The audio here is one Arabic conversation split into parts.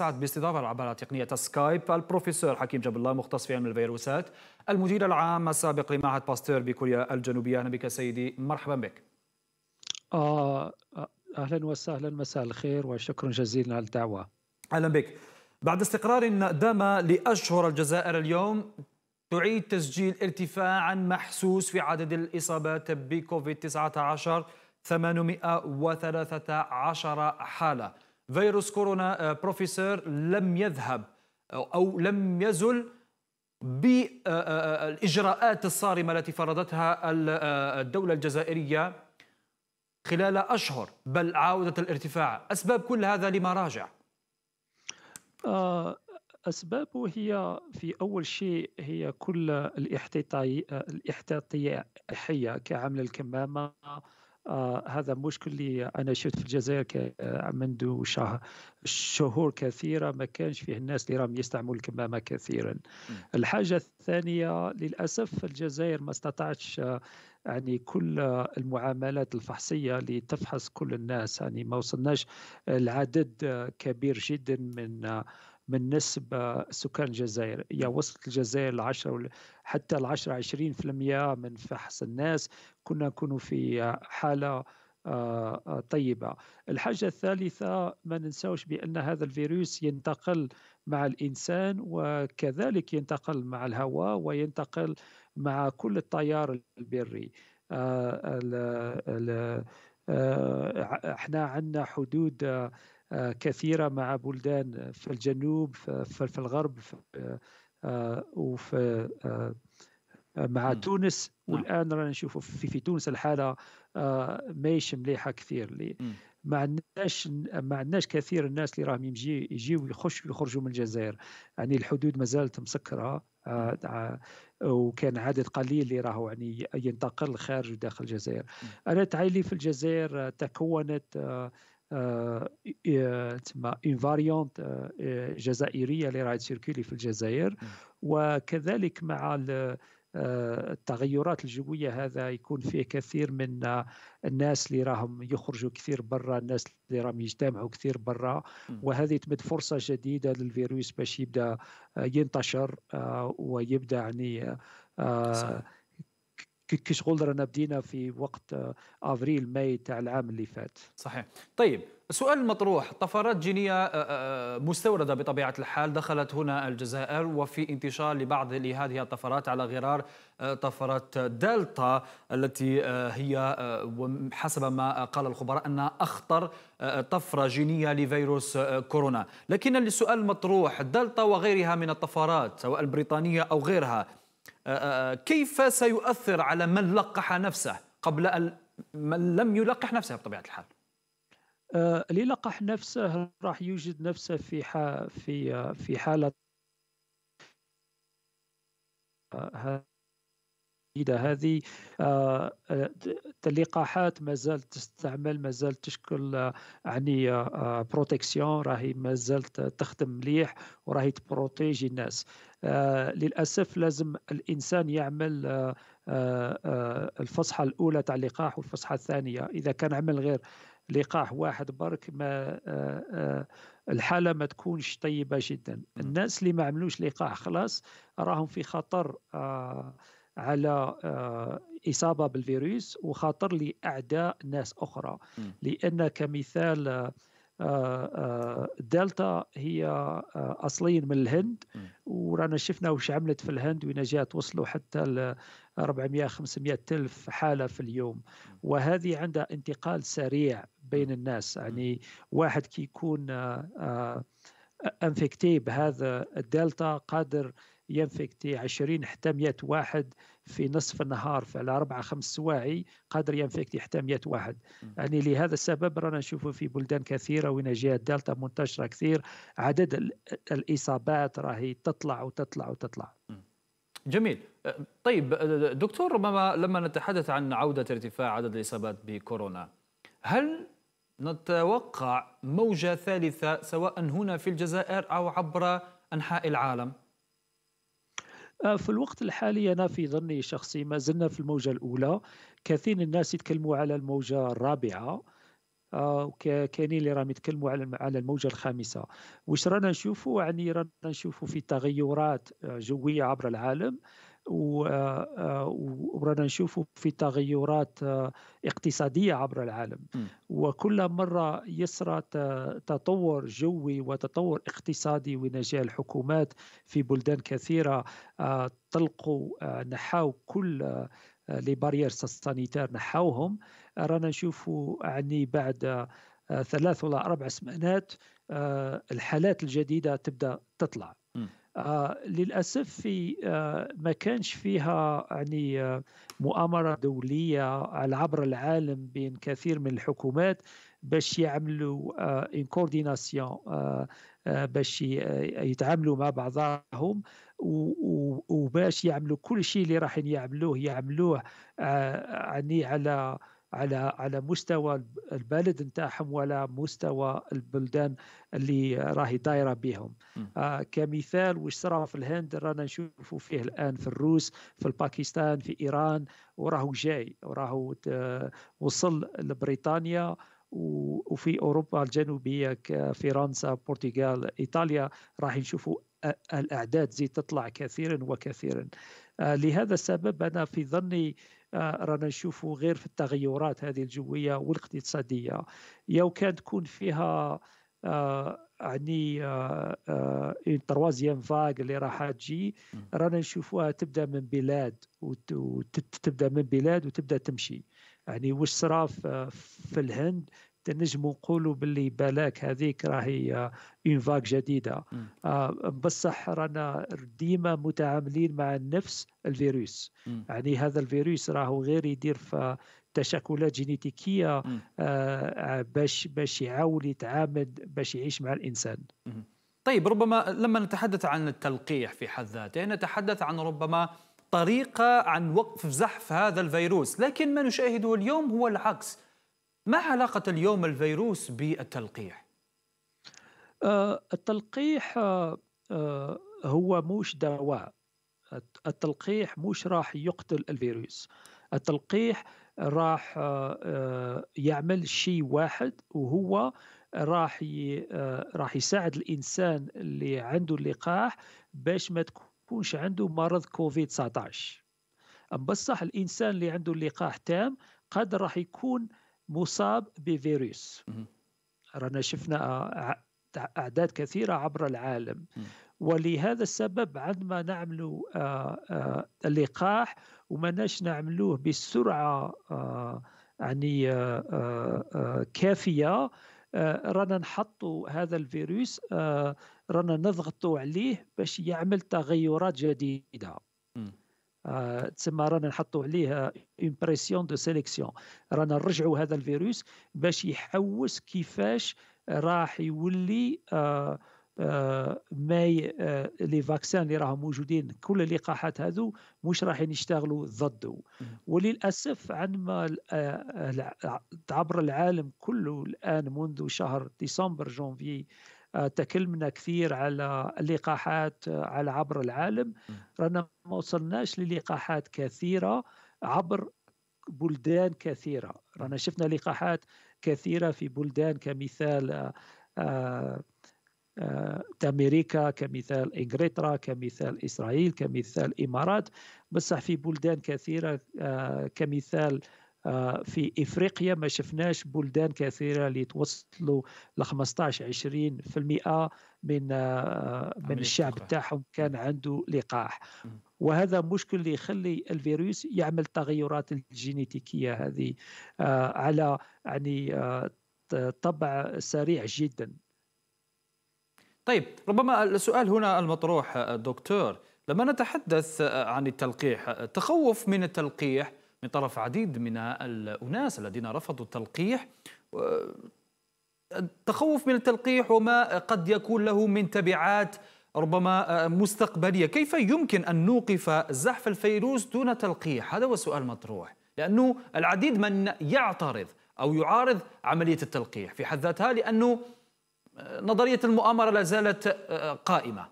سعد باستضافة عبر تقنية سكايب البروفيسور حكيم جاب الله مختص في علم الفيروسات المدير العام السابق لمعهد باستير بكوريا الجنوبية أهلا بك سيدي مرحبا بك آه، آه، أهلا وسهلا مساء الخير وشكرا جزيلا على الدعوة أهلا بك بعد استقرار دام لأشهر الجزائر اليوم تعيد تسجيل ارتفاعا محسوس في عدد الإصابات بكوفيد-19 813 حالة فيروس كورونا آه، بروفيسور لم يذهب آه، أو لم يزل بالإجراءات الصارمة التي فرضتها آه، الدولة الجزائرية خلال أشهر بل عوده الارتفاع أسباب كل هذا لما راجع أسبابه هي في أول شيء هي كل الاحتياطية كعمل الكمامة آه هذا مشكل اللي انا شفت في الجزائر آه، منذ شهر شهور كثيره ما كانش فيه الناس اللي راهم يستعملوا الكمامه كثيرا الحاجه الثانيه للاسف الجزائر ما استطاعتش آه، يعني كل آه، المعاملات الفحصيه اللي تفحص كل الناس يعني ما وصلناش العدد كبير جدا من من نسب آه، سكان الجزائر يعني وصلت الجزائر العشرة حتى العشرة عشرين في المية من فحص الناس كنا نكون في آه، حالة آه، طيبة الحاجة الثالثة ما ننساوش بأن هذا الفيروس ينتقل مع الإنسان وكذلك ينتقل مع الهواء وينتقل مع كل التيار البري احنا عندنا حدود كثيره مع بلدان في الجنوب في الغرب آه، وفي آه، مع تونس نعم. والان رانا نشوفوا في, في تونس الحاله آه، ماهيش مليحه كثير اللي ما عندناش ما عندناش كثير الناس اللي راهم يجي يجيو يخشوا ويخرجوا من الجزائر يعني الحدود ما زالت مسكره وكان عدد قليل اللي راهو يعني ينتقل خارج وداخل الجزائر انا تعالي في الجزائر تكونت تما اون فاريونت جزائريه اللي راهي تسيركولي في الجزائر وكذلك مع آه، التغيرات الجويه هذا يكون فيه كثير من الناس اللي راهم يخرجوا كثير برا الناس اللي راهم يجتمعوا كثير برا وهذه تمد فرصه جديده للفيروس باش يبدا آه، ينتشر آه، ويبدا يعني صحيح. كشغل رانا بدينا في وقت آه، افريل ماي تاع العام اللي فات صحيح طيب السؤال المطروح طفرات جينيه آه، آه، مستورده بطبيعه الحال دخلت هنا الجزائر وفي انتشار لبعض لهذه الطفرات على غرار طفرات دلتا التي هي حسب ما قال الخبراء انها اخطر طفره جينيه لفيروس كورونا لكن السؤال المطروح دلتا وغيرها من الطفرات سواء البريطانيه او غيرها آه، آه، آه، كيف سيؤثر على من لقح نفسه قبل من لم يلقح نفسه بطبيعه الحال اللي لقح نفسه راح يوجد نفسه في في في حاله جديدة هذه اللقاحات ما زالت تستعمل ما زالت تشكل يعني بروتكسيون راهي ما زالت تخدم مليح وراهي تبروتيجي الناس آه، للاسف لازم الانسان يعمل آه، آه، الفصحى الاولى تاع اللقاح والفصحى الثانيه اذا كان عمل غير لقاح واحد برك ما الحاله ما تكونش طيبه جدا الناس اللي ما عملوش لقاح خلاص راهم في خطر على اصابه بالفيروس وخطر لاعداء ناس اخرى لان كمثال آه، آه، دلتا هي آه، اصليا من الهند ورانا شفنا وش عملت في الهند ونجات وصلوا حتى ل 400 500 الف حاله في اليوم وهذه عندها انتقال سريع بين الناس يعني واحد كي يكون انفكتي بهذا الدلتا قادر ينفكتي 20 حتى 100 واحد في نصف النهار فعلى أربعة خمس سواعي قادر ينفكتي حتى 100 واحد يعني لهذا السبب رانا نشوفوا في بلدان كثيرة ونجية دلتا منتشرة كثير عدد الإصابات راهي تطلع وتطلع وتطلع جميل طيب دكتور ربما لما نتحدث عن عودة ارتفاع عدد الإصابات بكورونا هل نتوقع موجة ثالثة سواء هنا في الجزائر أو عبر أنحاء العالم؟ آه، في الوقت الحالي أنا في ظني الشخصي ما زلنا في الموجة الأولى كثير الناس يتكلموا على الموجة الرابعة آه، كاينين اللي راهم يتكلموا على على الموجه الخامسه واش رانا نشوفوا يعني رانا نشوفوا في تغيرات آه، جويه عبر العالم آه، ورانا نشوفوا في تغيرات آه، اقتصادية عبر العالم وكل مرة يسرى تطور جوي وتطور اقتصادي ونجاح الحكومات في بلدان كثيرة طلقوا آه، نحاو كل لي بارير سانيتير نحاوهم رانا نشوفوا يعني بعد ثلاث ولا اربع سمانات الحالات الجديده تبدا تطلع آه، للاسف في آه، ما كانش فيها يعني آه، مؤامره دوليه على عبر العالم بين كثير من الحكومات باش يعملوا ان كورديناسيون باش يتعاملوا مع بعضهم وباش يعملوا كل شيء اللي راح يعملوه يعملوه يعني على على على مستوى البلد نتاعهم ولا مستوى البلدان اللي راهي دايره بهم آه كمثال واش صرا في الهند رانا نشوفوا فيه الان في الروس في الباكستان في ايران وراهو جاي وراهو وصل لبريطانيا وفي اوروبا الجنوبيه كفرنسا البرتغال ايطاليا راح نشوفوا الاعداد زي تطلع كثيرا وكثيرا آه، لهذا السبب انا في ظني رانا نشوفوا غير في التغيرات هذه الجويه والاقتصاديه يا كان تكون فيها آه، يعني اون تروازيام فاغ اللي راح تجي رانا نشوفوها تبدا من بلاد وتبدا من بلاد وتبدا تمشي يعني واش صرا في الهند تنجموا نقولوا باللي بالاك هذيك راهي اون آه، فاك جديده آه، بصح رانا ديما متعاملين مع نفس الفيروس م. يعني هذا الفيروس راهو غير يدير في تشكلات جينيتيكيه آه باش باش يعاود يتعامد باش يعيش مع الانسان م. طيب ربما لما نتحدث عن التلقيح في حد ذاته نتحدث عن ربما طريقه عن وقف زحف هذا الفيروس لكن ما نشاهده اليوم هو العكس ما علاقة اليوم الفيروس بالتلقيح؟ آه، التلقيح آه، آه، هو مش دواء التلقيح مش راح يقتل الفيروس التلقيح راح يعمل شيء واحد وهو راح راح يساعد الانسان اللي عنده اللقاح باش ما تكونش عنده مرض كوفيد 19 بصح الانسان اللي عنده اللقاح تام قد راح يكون مصاب بفيروس رانا شفنا اعداد كثيره عبر العالم ولهذا السبب عندما نعمل آه، آه، اللقاح ومناش نعملوه بسرعه آه، يعني كافيه رانا نحطوا هذا الفيروس رانا نضغطوا عليه باش يعمل تغيرات جديده آه، تسمى رانا نحطوا عليه اون بريسيون دو سيليكسيون رانا نرجعوا هذا الفيروس باش يحوس كيفاش راح يولي ما آه، آه، ماي لي فاكسان اللي راهم موجودين كل اللقاحات هذو مش رايحين يشتغلوا ضده وللاسف عندما عبر العالم كله الان منذ شهر ديسمبر جونفي آه، تكلمنا كثير على اللقاحات آه، على عبر العالم رانا ما وصلناش للقاحات كثيره عبر بلدان كثيره رانا شفنا لقاحات كثيره في بلدان كمثال آه، امريكا كمثال انجلترا كمثال اسرائيل كمثال الامارات بصح في بلدان كثيره كمثال آه، في افريقيا ما شفناش بلدان كثيره اللي توصلوا ل 15 20% من آه، من الشعب تاعهم كان عنده لقاح وهذا مشكل اللي يخلي الفيروس يعمل التغيرات الجينيتيكيه هذه آه، على يعني طبع سريع جدا طيب ربما السؤال هنا المطروح دكتور لما نتحدث عن التلقيح التخوف من التلقيح من طرف عديد من الأناس الذين رفضوا التلقيح التخوف من التلقيح وما قد يكون له من تبعات ربما مستقبلية كيف يمكن أن نوقف زحف الفيروس دون تلقيح هذا هو السؤال المطروح لأنه العديد من يعترض أو يعارض عملية التلقيح في حد ذاتها لأنه نظرية المؤامرة لا زالت قائمة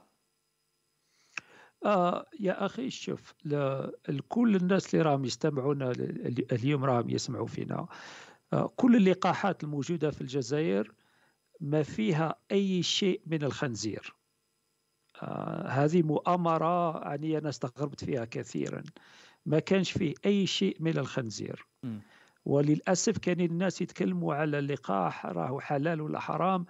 آه يا أخي شوف كل الناس اللي راهم يستمعونا اليوم راهم يسمعوا فينا آه كل اللقاحات الموجودة في الجزائر ما فيها أي شيء من الخنزير آه هذه مؤامرة يعني أنا استغربت فيها كثيرا ما كانش فيه أي شيء من الخنزير م. وللأسف كان الناس يتكلموا على اللقاح راهو حلال ولا حرام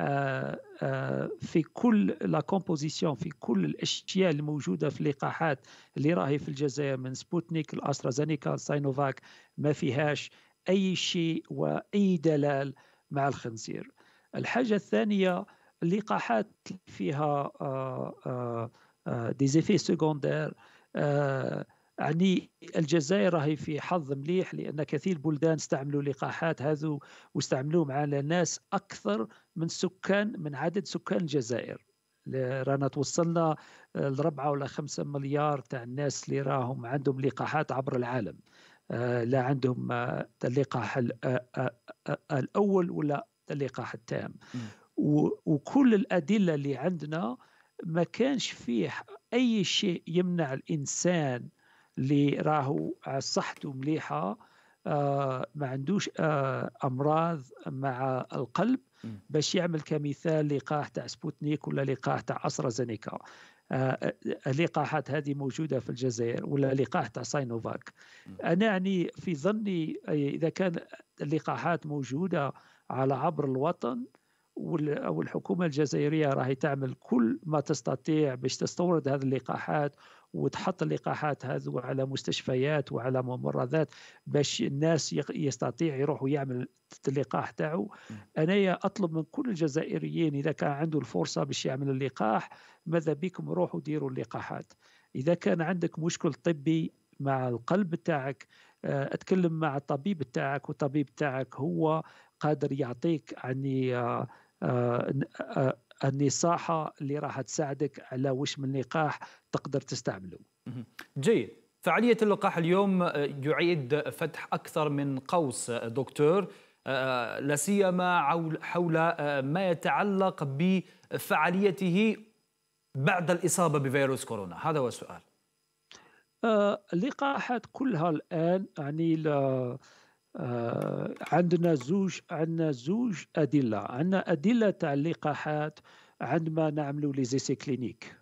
آه، آه، في كل لا كومبوزيسيون في كل الاشياء الموجوده في اللقاحات اللي راهي في الجزائر من سبوتنيك الاسترازينيكا ساينوفاك ما فيهاش اي شيء واي دلال مع الخنزير الحاجه الثانيه اللقاحات فيها دي زيفي سكوندير يعني الجزائر راهي في حظ مليح لان كثير البلدان استعملوا لقاحات هذو واستعملوهم على ناس اكثر من سكان من عدد سكان الجزائر رانا توصلنا آه، لربعة ولا خمسة مليار تاع الناس اللي راهم عندهم لقاحات عبر العالم آه، لا عندهم آه، اللقاح الأول ولا اللقاح التام وكل الأدلة اللي عندنا ما كانش فيه أي شيء يمنع الإنسان اللي راهو صحته مليحه آه، ما عندوش آه، امراض مع القلب باش يعمل كمثال لقاح تاع سبوتنيك ولا لقاح تاع استرازينيكا آه اللقاحات هذه موجوده في الجزائر ولا لقاح تاع ساينوفاك انا يعني في ظني آه، اذا كان اللقاحات موجوده على عبر الوطن والحكومه الجزائريه راهي تعمل كل ما تستطيع باش تستورد هذه اللقاحات وتحط اللقاحات هذو على مستشفيات وعلى ممرضات باش الناس يستطيع يروح ويعمل اللقاح تاعو انا اطلب من كل الجزائريين اذا كان عنده الفرصه باش يعمل اللقاح ماذا بكم روحوا ديروا اللقاحات اذا كان عندك مشكل طبي مع القلب تاعك آه، اتكلم مع الطبيب تاعك والطبيب تاعك هو قادر يعطيك يعني النصاحه اللي راح تساعدك على وش من لقاح تقدر تستعمله. جيد. فعاليه اللقاح اليوم آه، يعيد فتح اكثر من قوس آه، دكتور آه، لا سيما حول ما يتعلق بفعاليته بعد الاصابه بفيروس كورونا، هذا هو السؤال. اللقاحات كلها الان يعني آه عندنا زوج عندنا زوج ادله عندنا ادله تاع اللقاحات عندما نعملوا لي زيسي كلينيك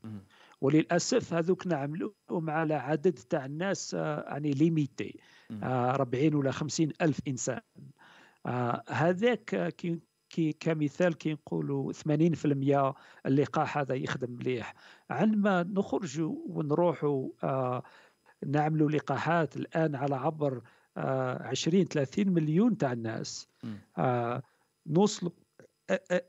وللاسف هذوك نعملوهم على عدد تاع الناس آه، يعني ليميتي 40 آه، ولا 50 الف انسان آه، هذاك كي كمثال كي نقولوا 80% اللقاح هذا يخدم مليح عندما نخرجوا ونروحوا نعملوا لقاحات الان على عبر 20 آه، 30 مليون تاع الناس آه، نوصل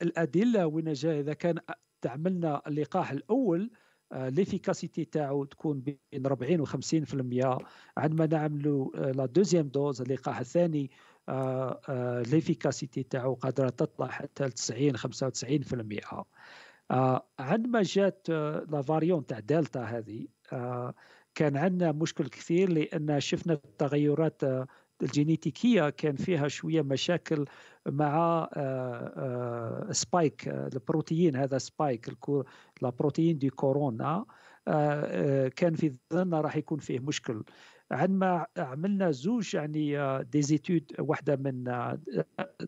الادله وين جاي اذا كان تعملنا اللقاح الاول ليفيكاسيتي آه، تاعو تكون بين 40 و 50% عندما نعملوا لا دوزيام دوز اللقاح الثاني ليفيكاسيتي تاعو قادره تطلع حتى 90 95% عندما جات لا فاريون تاع دلتا هذه كان عندنا مشكل كثير لان شفنا التغيرات الجينيتيكيه كان فيها شويه مشاكل مع سبايك آه، آه، البروتين هذا سبايك البروتين دي كورونا آه، كان في ظننا راح يكون فيه مشكل عندما عملنا زوج يعني ديزيتود واحده من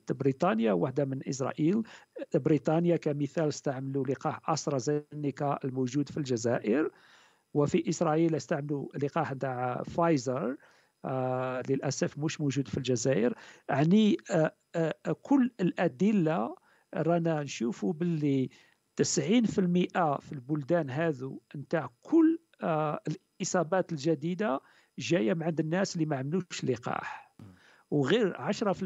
بريطانيا واحده من اسرائيل بريطانيا كمثال استعملوا لقاح استرازينيكا الموجود في الجزائر وفي اسرائيل استعملوا لقاح تاع فايزر آه للاسف مش موجود في الجزائر يعني آه آه, آه، كل الادله رانا نشوفوا باللي 90% في البلدان هذو نتاع كل آه، الاصابات الجديده جايه من عند الناس اللي ما عملوش لقاح وغير 10%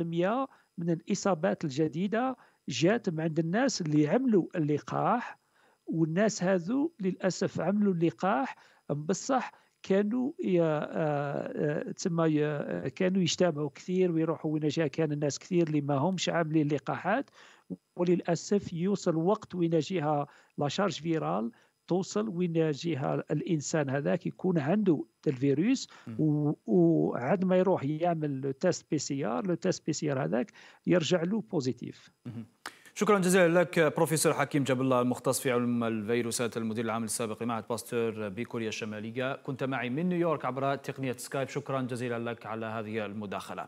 من الاصابات الجديده جات من عند الناس اللي عملوا اللقاح والناس هذو للاسف عملوا اللقاح بصح كانوا آه، آه، تسمى آه، كانوا يجتمعوا كثير ويروحوا وين جاء كان الناس كثير اللي ما همش عاملين لقاحات وللاسف يوصل وقت وين جيها لا شارج فيرال توصل وين جيها الانسان هذاك يكون عنده الفيروس وعاد ما يروح يعمل تيست بي سي ار لو تيست بي سي ار هذاك يرجع له بوزيتيف شكرا جزيلا لك بروفيسور حكيم جاب الله المختص في علم الفيروسات المدير العام السابق لمعهد باستور بكوريا الشمالية كنت معي من نيويورك عبر تقنية سكايب شكرا جزيلا لك على هذه المداخلة